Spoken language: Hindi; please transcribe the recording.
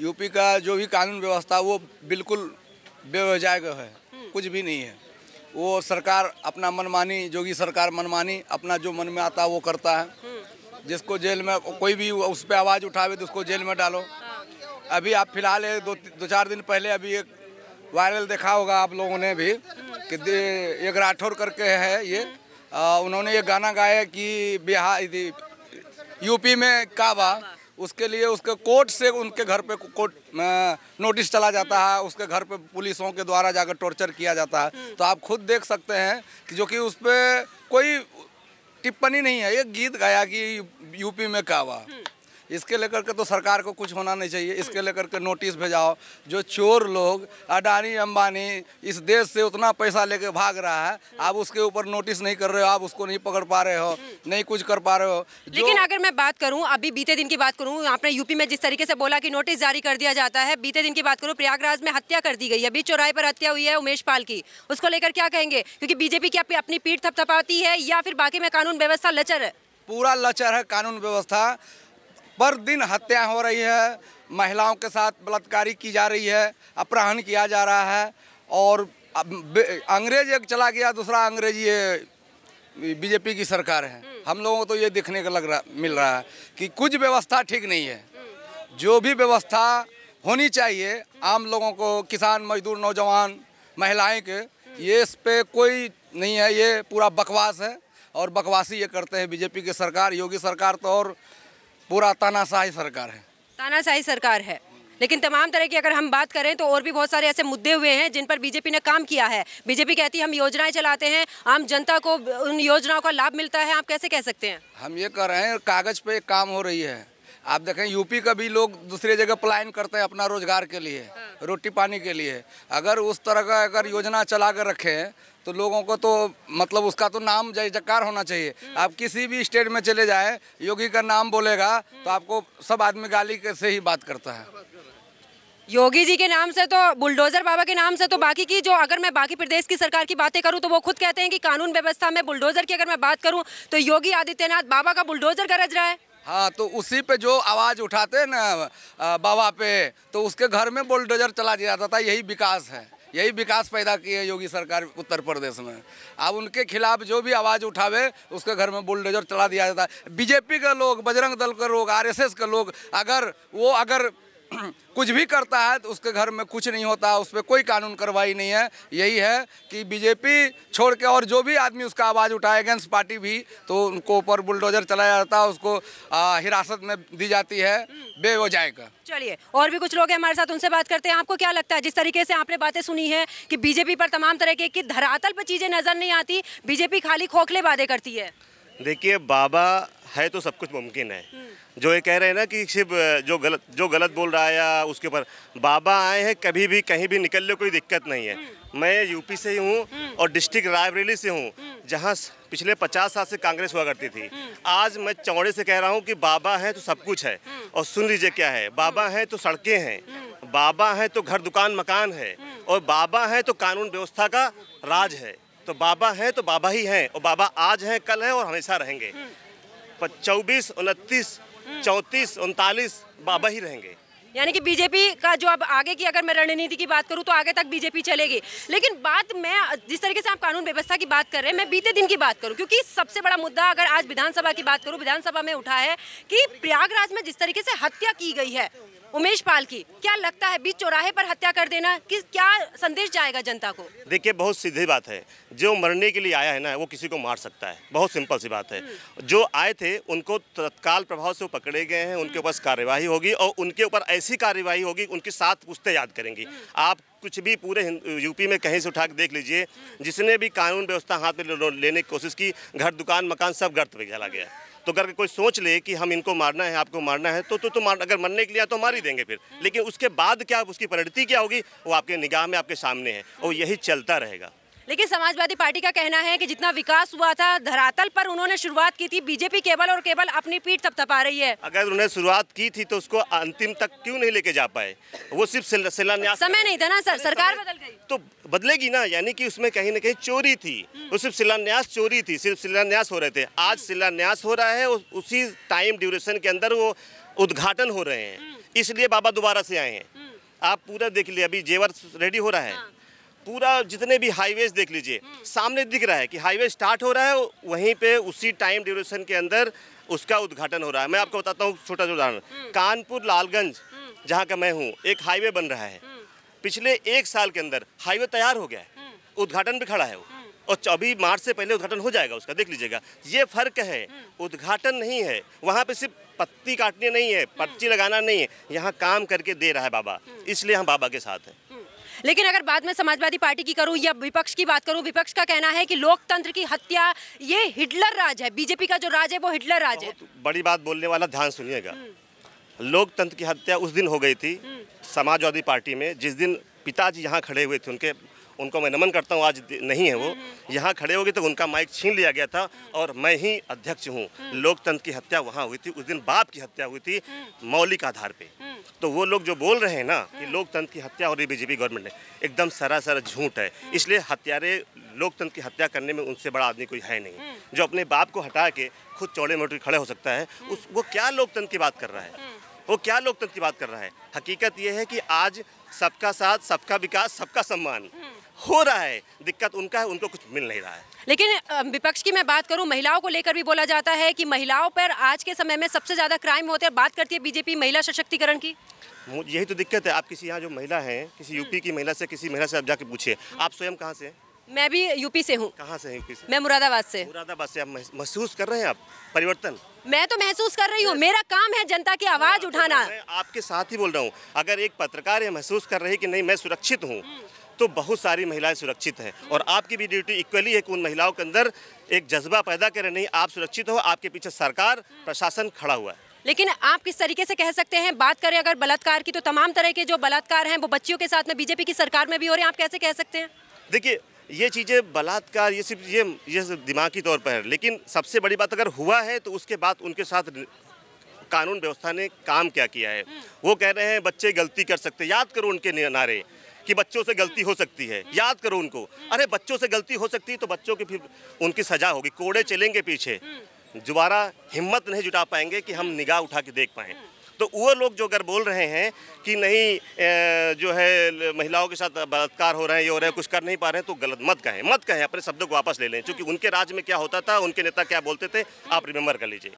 यूपी का जो भी कानून व्यवस्था वो बिल्कुल बेवजाय है हम्म। कुछ भी नहीं है वो सरकार अपना मनमानी जोगी सरकार मनमानी अपना जो मन में आता है वो करता है हम्म। जिसको जेल में कोई भी उस पर आवाज़ उठावे तो उसको जेल में डालो हाँ। अभी आप फिलहाल दो दो चार दिन पहले अभी एक वायरल देखा होगा आप लोगों ने भी हम्म। कि एक राठौर करके है ये आ, उन्होंने ये गाना गाया कि बिहार यूपी में काबा उसके लिए उसके कोर्ट से उनके घर पे कोर्ट नोटिस चला जाता है उसके घर पे पुलिसों के द्वारा जाकर टॉर्चर किया जाता है हम्म। तो आप खुद देख सकते हैं कि जो कि उस पर कोई टिप्पणी नहीं है ये गीत गाया कि यूपी में हुआ हम्म। इसके लेकर के तो सरकार को कुछ होना नहीं चाहिए इसके लेकर के नोटिस भेजाओ जो चोर लोग अडानी अंबानी इस देश से उतना पैसा लेके भाग रहा है आप उसके ऊपर नोटिस नहीं कर रहे हो आप उसको नहीं पकड़ पा रहे हो नहीं कुछ कर पा रहे हो लेकिन अगर मैं बात करूँ अभी बीते दिन की बात करूँ आपने यूपी में जिस तरीके से बोला कि नोटिस जारी कर दिया जाता है बीते दिन की बात करूँ प्रयागराज में हत्या कर दी गई अभी चौराहे पर हत्या हुई है उमेश पाल की उसको लेकर क्या कहेंगे क्योंकि बीजेपी की अपनी पीठ थपथपाती है या फिर बाकी में कानून व्यवस्था लचर है पूरा लचर है कानून व्यवस्था पर दिन हत्या हो रही है महिलाओं के साथ बलात्कारी की जा रही है अपहरण किया जा रहा है और अंग्रेज एक चला गया दूसरा अंग्रेज ये बीजेपी की सरकार है हम्म। हम लोगों को तो ये देखने का लग रहा मिल रहा है कि कुछ व्यवस्था ठीक नहीं है जो भी व्यवस्था होनी चाहिए आम लोगों को किसान मजदूर नौजवान महिलाएं के ये इस पर कोई नहीं है ये पूरा बकवास है और बकवासी ये करते हैं बीजेपी की सरकार योगी सरकार तो और पूरा तानाशाही सरकार है तानाशाही सरकार है लेकिन तमाम तरह की अगर हम बात करें तो और भी बहुत सारे ऐसे मुद्दे हुए हैं जिन पर बीजेपी ने काम किया है बीजेपी कहती है हम योजनाएं चलाते हैं आम जनता को उन योजनाओं का लाभ मिलता है आप कैसे कह सकते हैं हम ये कह रहे हैं कागज पे काम हो रही है आप देखें यूपी का भी लोग दूसरे जगह प्लान करते हैं अपना रोजगार के लिए हाँ। रोटी पानी के लिए अगर उस तरह का अगर योजना चला कर रखें तो लोगों को तो मतलब उसका तो नाम जय जयकार होना चाहिए हाँ। आप किसी भी स्टेट में चले जाएं योगी का नाम बोलेगा तो हाँ। आपको सब आदमी गाली से ही बात करता है योगी जी के नाम से तो बुलडोजर बाबा के नाम से तो बाकी की जो अगर मैं बाकी प्रदेश की सरकार की बातें करूं तो वो खुद कहते हैं कि कानून व्यवस्था में बुलडोजर की अगर मैं बात करूं तो योगी आदित्यनाथ बाबा का बुलडोजर गरज रहा है हाँ तो उसी पे जो आवाज़ उठाते हैं ना बाबा पे तो उसके घर में बुलडोजर चला दिया जाता था यही विकास है यही विकास पैदा किए योगी सरकार उत्तर प्रदेश में अब उनके खिलाफ जो भी आवाज़ उठावे उसके घर में बुलडोजर चला दिया जाता है बीजेपी के लोग बजरंग दल के लोग आरएसएस के लोग अगर वो अगर कुछ भी करता है तो उसके घर में कुछ नहीं होता उस पर कोई कानून कार्रवाई नहीं है यही है कि बीजेपी छोड़ के और जो भी आदमी उसका आवाज़ उठाए अगेंस्ट पार्टी भी तो उनको ऊपर बुलडोजर चलाया जाता है उसको हिरासत में दी जाती है बेवजाय जाएगा चलिए और भी कुछ लोग हैं हमारे साथ उनसे बात करते हैं आपको क्या लगता है जिस तरीके से आपने बातें सुनी है कि बीजेपी पर तमाम तरह की धरातल पर चीज़ें नज़र नहीं आती बीजेपी खाली खोखले वादे करती है देखिए बाबा है तो सब कुछ मुमकिन है हम्म। जो ये कह रहे हैं ना कि सिर्फ जो गलत जो गलत बोल रहा है या उसके ऊपर बाबा आए हैं कभी भी कहीं भी निकल लो कोई दिक्कत नहीं है हम्म। मैं यूपी से ही हूँ हम्म। और डिस्ट्रिक्ट रायबरेली से हूँ जहाँ पिछले पचास साल से कांग्रेस हुआ करती थी आज मैं चौड़े से कह रहा हूँ कि बाबा हैं तो सब कुछ है और सुन लीजिए क्या है बाबा हैं तो सड़कें हैं बाबा हैं तो घर दुकान मकान है और बाबा हैं तो कानून व्यवस्था का राज है तो बाबा हैं तो बाबा ही हैं और बाबा आज हैं कल हैं और हमेशा रहेंगे चौबीस उनतीस चौंतीस उनतालीस बाबा ही रहेंगे यानी कि बीजेपी का जो अब आगे की अगर मैं रणनीति की बात करूं तो आगे तक बीजेपी चलेगी लेकिन बात मैं जिस तरीके से आप कानून व्यवस्था की बात कर रहे हैं मैं बीते दिन की बात करूं क्योंकि सबसे बड़ा मुद्दा अगर आज विधानसभा की बात करूं विधानसभा में उठा है कि प्रयागराज में जिस तरीके से हत्या की गई है उमेश पाल की क्या लगता है बीच चौराहे पर हत्या कर देना किस क्या संदेश जाएगा जनता को देखिए बहुत सीधी बात है जो मरने के लिए आया है ना वो किसी को मार सकता है बहुत सिंपल सी बात है हम्म। जो आए थे उनको तत्काल प्रभाव से पकड़े गए हैं उनके ऊपर हम्म। कार्यवाही होगी और उनके ऊपर ऐसी कार्यवाही होगी उनके साथ पूछते याद करेंगी हम्म। आप कुछ भी पूरे यूपी में कहीं से उठा के देख लीजिए जिसने भी कानून व्यवस्था हाथ में लेने की कोशिश की घर दुकान मकान सब गर्त पर चला गया तो अगर कोई सोच ले कि हम इनको मारना है आपको मारना है तो तो, तो मार, अगर मरने के लिए तो मार ही देंगे फिर हम्म। लेकिन उसके बाद क्या उसकी परिणति क्या होगी वो आपके निगाह में आपके सामने है और यही चलता रहेगा लेकिन समाजवादी पार्टी का कहना है कि जितना विकास हुआ था धरातल पर उन्होंने शुरुआत की थी बीजेपी केवल और केवल अपनी पीठ थपथपा रही है अगर उन्होंने शुरुआत की थी तो उसको अंतिम तक क्यों नहीं लेके जा पाए वो सिर्फ शिलान्यास समय नहीं था ना सर सरकार बदल गई तो बदलेगी ना यानी कि उसमें कहीं ना कहीं चोरी थी हम्म। वो सिर्फ शिलान्यास चोरी थी सिर्फ शिलान्यास हो रहे थे आज हम्म। शिलान्यास हो रहा है उसी टाइम ड्यूरेशन के अंदर वो उद्घाटन हो रहे हैं हम्म। इसलिए बाबा दोबारा से आए हैं आप पूरा देख लिया अभी जेवर रेडी हो रहा है हाँ। पूरा जितने भी हाईवेज देख लीजिए हम्म। सामने दिख रहा है कि हाईवे स्टार्ट हो रहा है वहीं पे उसी टाइम ड्यूरेशन के अंदर उसका उद्घाटन हो रहा है मैं आपको बताता हूँ छोटा सा उदाहरण हम्म। कानपुर लालगंज हम्म। जहाँ का मैं हूँ एक हाईवे बन रहा है पिछले एक साल के अंदर हाईवे तैयार हो गया है उद्घाटन भी खड़ा है वो और चौबीस मार्च से पहले उद्घाटन हो जाएगा उसका देख लीजिएगा ये फर्क है उद्घाटन नहीं है वहाँ पे सिर्फ पत्ती काटनी नहीं है पर्ची लगाना नहीं है यहाँ काम करके दे रहा है बाबा इसलिए हम बाबा के साथ हैं लेकिन अगर बाद में समाजवादी पार्टी की करूँ या विपक्ष की बात करूँ विपक्ष का कहना है कि लोकतंत्र की हत्या ये हिटलर राज है बीजेपी का जो राज है वो हिटलर राज है बड़ी बात बोलने वाला ध्यान सुनिएगा हम्म। लोकतंत्र की हत्या उस दिन हो गई थी हम्म। समाजवादी पार्टी में जिस दिन पिताजी यहाँ खड़े हुए थे उनके उनको मैं नमन करता हूँ आज नहीं है वो यहाँ खड़े हो गए तो उनका माइक छीन लिया गया था और मैं ही अध्यक्ष हूँ लोकतंत्र की हत्या वहाँ हुई थी उस दिन बाप की हत्या हुई थी मौलिक आधार पे तो वो लोग जो बोल रहे हैं ना कि लोकतंत्र की हत्या हो रही बीजेपी गवर्नमेंट ने एकदम सरासर झूठ है इसलिए हत्यारे लोकतंत्र की हत्या करने में उनसे बड़ा आदमी कोई है नहीं जो अपने बाप को हटा के खुद चौड़े मोटे खड़े हो सकता है उस वो क्या लोकतंत्र की बात कर रहा है वो क्या लोकतंत्र की बात कर रहा है हकीकत ये है कि आज सबका साथ सबका विकास सबका सम्मान हो रहा है दिक्कत उनका है उनको कुछ मिल नहीं रहा है लेकिन विपक्ष की मैं बात करूं महिलाओं को लेकर भी बोला जाता है कि महिलाओं पर आज के समय में सबसे ज़्यादा क्राइम होते हैं बात करती है बीजेपी महिला सशक्तिकरण की यही तो दिक्कत है आप किसी यहाँ जो महिला है किसी यूपी हम्म। की महिला से किसी महिला से आप जाके पूछिए आप स्वयं कहाँ से मैं भी यूपी से हूँ कहाँ से यूपी से मैं मुरादाबाद से मुरादाबाद से आप महसूस कर रहे हैं आप परिवर्तन मैं तो महसूस कर रही हूँ मेरा काम है जनता की आवाज हाँ, तो उठाना मैं आपके साथ ही बोल रहा हूँ अगर एक पत्रकार ये महसूस कर रही कि नहीं मैं सुरक्षित हूँ हम्म। तो बहुत सारी महिलाएं सुरक्षित हैं और आपकी भी ड्यूटी इक्वली है कि उन महिलाओं के अंदर एक जज्बा पैदा करें नहीं आप सुरक्षित हो आपके पीछे सरकार प्रशासन खड़ा हुआ है लेकिन आप किस तरीके से कह सकते हैं बात करें अगर बलात्कार की तो तमाम तरह के जो बलात्कार हैं वो बच्चियों के साथ में बीजेपी की सरकार में भी हो रहे हैं आप कैसे कह सकते हैं देखिए ये चीज़ें बलात्कार ये सिर्फ ये ये दिमाग तौर पर है लेकिन सबसे बड़ी बात अगर हुआ है तो उसके बाद उनके साथ कानून व्यवस्था ने काम क्या किया है हम्म। वो कह रहे हैं बच्चे गलती कर सकते याद करो उनके नारे कि बच्चों से गलती हो सकती है याद करो उनको अरे बच्चों से गलती हो सकती है तो बच्चों की फिर उनकी सजा होगी कोड़े चलेंगे पीछे दोबारा हिम्मत नहीं जुटा पाएंगे कि हम निगाह उठा के देख पाएँ तो वो लोग जो अगर बोल रहे हैं कि नहीं जो है महिलाओं के साथ बलात्कार हो रहे हैं ये हो रहे हैं कुछ कर नहीं पा रहे हैं तो गलत मत कहें मत कहें अपने शब्दों को वापस ले लें क्योंकि उनके राज्य में क्या होता था उनके नेता क्या बोलते थे आप रिमेंबर कर लीजिए